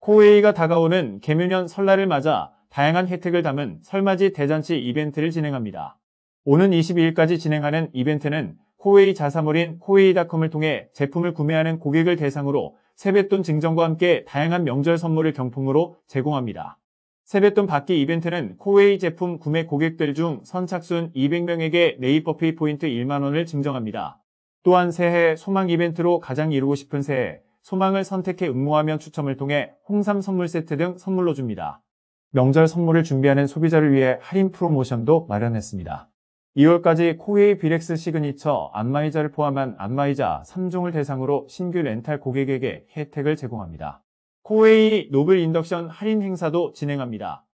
코웨이가 다가오는 개묘년 설날을 맞아 다양한 혜택을 담은 설맞이 대잔치 이벤트를 진행합니다. 오는 22일까지 진행하는 이벤트는 코웨이 자사몰인 코웨이닷컴을 통해 제품을 구매하는 고객을 대상으로 세뱃돈 증정과 함께 다양한 명절 선물을 경품으로 제공합니다. 세뱃돈 받기 이벤트는 코웨이 제품 구매 고객들 중 선착순 200명에게 네이버페이 포인트 1만원을 증정합니다. 또한 새해 소망 이벤트로 가장 이루고 싶은 새해 소망을 선택해 응모하면 추첨을 통해 홍삼 선물 세트 등 선물로 줍니다. 명절 선물을 준비하는 소비자를 위해 할인 프로모션도 마련했습니다. 2월까지 코웨이 비렉스 시그니처 안마이자를 포함한 안마이자 3종을 대상으로 신규 렌탈 고객에게 혜택을 제공합니다. 코웨이 노블 인덕션 할인 행사도 진행합니다.